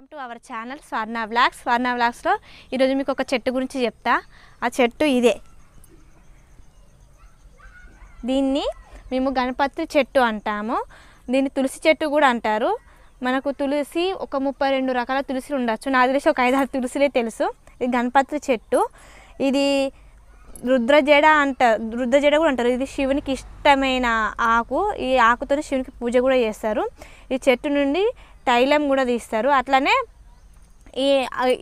welcome to our channel Swarna vlogs Swarna వ్లాగ్స్లో ఈరోజు మీకు ఒక చెట్టు గురించి చెప్తా ఆ చెట్టు ఇదే దీన్ని మేము గణపతి చెట్టు అంటాము దీన్ని తులసి చెట్టు కూడా అంటారు మనకు తులసి ఒక ముప్పై రెండు రకాల తులసిలు ఉండొచ్చు నా తెలిసి ఒక ఐదారు తులసిలే తెలుసు ఇది గణపతి చెట్టు ఇది రుద్రజడ అంటారు రుద్రజడ కూడా అంటారు ఇది శివునికి ఇష్టమైన ఆకు ఈ ఆకుతో శివునికి పూజ కూడా చేస్తారు ఈ చెట్టు నుండి తైలం కూడా తీస్తారు అట్లనే ఈ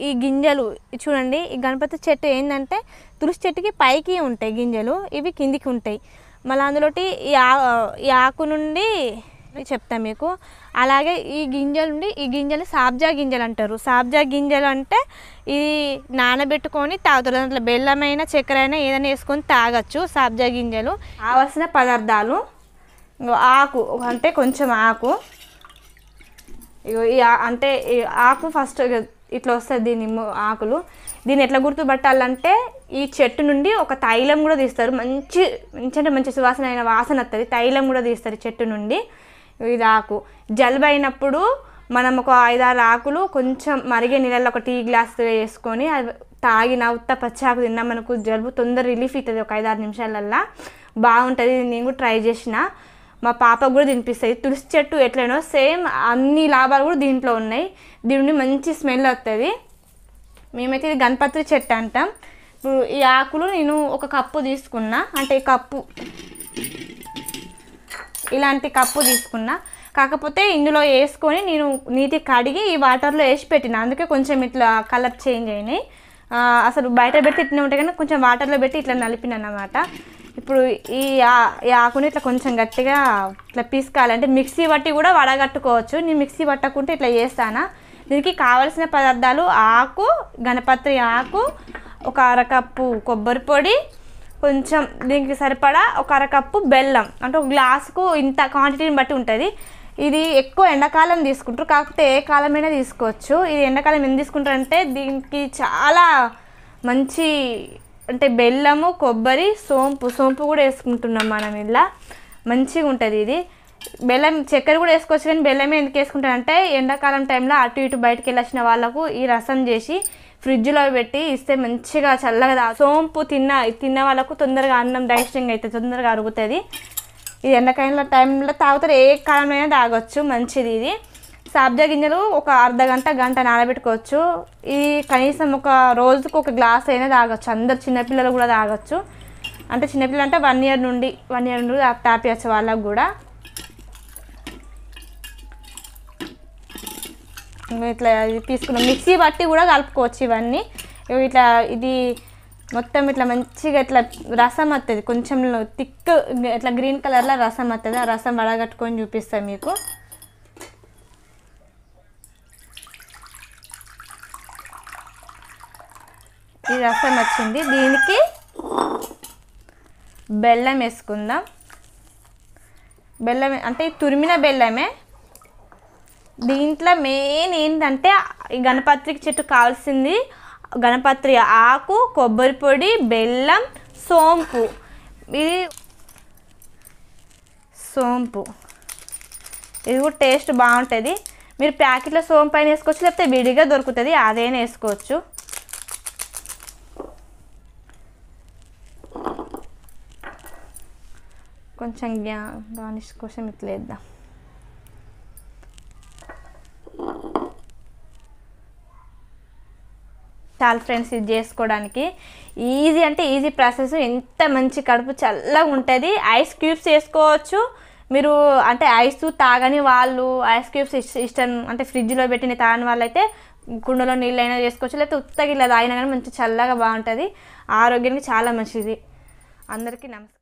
ఈ గింజలు చూడండి ఈ గణపతి చెట్టు ఏంటంటే తులసి చెట్టుకి పైకి ఉంటాయి గింజలు ఇవి కిందికి ఉంటాయి మళ్ళీ అందులోటి ఈ ఈ ఆకు నుండి చెప్తా మీకు అలాగే ఈ గింజలు నుండి ఈ గింజలు సాబ్జా గింజలు అంటారు సాబ్జా గింజలు అంటే ఇది నానబెట్టుకొని తాగుతారు దాంట్లో బెల్లమైన చక్కెర అయినా ఏదైనా వేసుకొని తాగొచ్చు సాబ్జా గింజలు కావాల్సిన పదార్థాలు ఆకు అంటే కొంచెం ఆకు అంటే ఆకు ఫస్ట్ ఇట్లా వస్తుంది దీని ఆకులు దీన్ని ఎట్లా గుర్తుపట్టాలంటే ఈ చెట్టు నుండి ఒక తైలం కూడా తీస్తారు మంచి మంచి అంటే మంచి సువాసన అయిన వాసన వస్తుంది తైలం కూడా తీస్తారు చెట్టు నుండి ఇది ఆకు జలుబు అయినప్పుడు మనం ఒక ఐదారు ఆకులు కొంచెం మరిగే నీళ్ళల్లో ఒక టీ గ్లాస్ వేసుకొని అది తాగిన ఉత్త ఆకు తిన్నా మనకు జలుబు తొందర రిలీఫ్ అవుతుంది ఒక ఐదారు నిమిషాలల్లో బాగుంటుంది నేను కూడా ట్రై చేసిన మా పాపకు కూడా తినిపిస్తుంది తులసి చెట్టు ఎట్లనో సేమ్ అన్ని లాభాలు కూడా దీంట్లో ఉన్నాయి దీని మంచి స్మెల్ వస్తుంది మేమైతే ఇది గణపతి చెట్టు అంటాం ఇప్పుడు ఈ ఆకులు నేను ఒక కప్పు తీసుకున్నా అంటే కప్పు ఇలాంటి కప్పు తీసుకున్నా కాకపోతే ఇందులో వేసుకొని నేను నీటి కడిగి ఈ వాటర్లో వేసి పెట్టిన అందుకే కొంచెం ఇట్లా కలర్ చేంజ్ అయినాయి అసలు బయట పెట్టి ఇట్లా ఉంటాయి కానీ కొంచెం వాటర్లో పెట్టి ఇట్లా నలిపిన అన్నమాట ఇప్పుడు ఈ ఈ ఆకుని ఇట్లా కొంచెం గట్టిగా ఇట్లా పీసుకోవాలంటే మిక్సీ బట్టి కూడా వడగట్టుకోవచ్చు నేను మిక్సీ పట్టకుంటే ఇట్లా చేస్తానా దీనికి కావలసిన పదార్థాలు ఆకు గణపత్రి ఆకు ఒక అరకప్పు కొబ్బరి పొడి కొంచెం దీనికి సరిపడా ఒక అరకప్పు బెల్లం అంటే ఒక గ్లాసుకు ఇంత క్వాంటిటీని బట్టి ఉంటుంది ఇది ఎక్కువ ఎండాకాలం తీసుకుంటారు కాకపోతే ఏ కాలమైనా తీసుకోవచ్చు ఇది ఎండాకాలం ఎందుకు తీసుకుంటారంటే దీనికి చాలా మంచి అంటే బెల్లము కొబ్బరి సోంపు సోంపు కూడా వేసుకుంటున్నాం మనం ఇలా మంచిగా ఉంటుంది ఇది బెల్లం చక్కెర కూడా వేసుకోవచ్చు కానీ బెల్లమే ఎందుకు వేసుకుంటానంటే అంటే ఎండాకాలం టైంలో అటు ఇటు బయటకు వెళ్ళాల్సిన వాళ్ళకు ఈ రసం చేసి ఫ్రిడ్జ్లో పెట్టి ఇస్తే మంచిగా చల్లగా సోంపు తిన్న తిన్న వాళ్ళకు తొందరగా అన్నం డైజెస్టింగ్ అవుతుంది తొందరగా అరుగుతుంది ఇది ఎండాకాలంలో టైంలో తాగుతారు ఏ కాలంలో తాగొచ్చు మంచిది ఇది సాబ్జా గింజలు ఒక అర్ధ గంట గంట నానబెట్టుకోవచ్చు ఇది కనీసం ఒక రోజుకు ఒక గ్లాస్ అయినా తాగొచ్చు అందరు చిన్నపిల్లలు కూడా తాగొచ్చు అంటే చిన్నపిల్లలు అంటే వన్ ఇయర్ నుండి వన్ ఇయర్ నుండి తాపియచ్చు వాళ్ళకు కూడా ఇట్లా ఇది తీసుకున్నాం మిక్సీ పట్టి కూడా కలుపుకోవచ్చు ఇవన్నీ ఇట్లా ఇది మొత్తం ఇట్లా మంచిగా ఇట్లా రసం వస్తుంది కొంచెం థిక్ ఇట్లా గ్రీన్ కలర్లో రసం వస్తుంది ఆ రసం వడగట్టుకొని చూపిస్తాను మీకు ఈ రసం వచ్చింది దీనికి బెల్లం వేసుకుందాం బెల్లం అంటే తురిమిన బెల్లమే దీంట్లో మెయిన్ ఏంటంటే ఈ గణపత్రికి చెట్టు కావాల్సింది గణపత్రి ఆకు కొబ్బరి పొడి బెల్లం సోంపు ఇది సోంపు ఇది కూడా టేస్ట్ బాగుంటుంది మీరు ప్యాకెట్లో సోంపు అయిన వేసుకోవచ్చు లేకపోతే విడిగా దొరుకుతుంది అదే వేసుకోవచ్చు కొంచెం గ్యా గార్నిష్ కోసం ఇట్లా వేద్దాం చాలా ఫ్రెండ్స్ ఇది చేసుకోవడానికి ఈజీ అంటే ఈజీ ప్రాసెస్ ఎంత మంచి కడుపు చల్లగా ఉంటుంది ఐస్ క్యూబ్స్ వేసుకోవచ్చు మీరు అంటే ఐస్ తాగని వాళ్ళు ఐస్ క్యూబ్స్ ఇష్టం అంటే ఫ్రిడ్జ్లో పెట్టిన తాగని వాళ్ళైతే కుండలో నీళ్ళైనా చేసుకోవచ్చు లేకపోతే ఉత్తగా ఇలా తాగినా కానీ మంచి చల్లగా బాగుంటుంది ఆరోగ్యానికి చాలా మంచిది అందరికీ నమస్కారం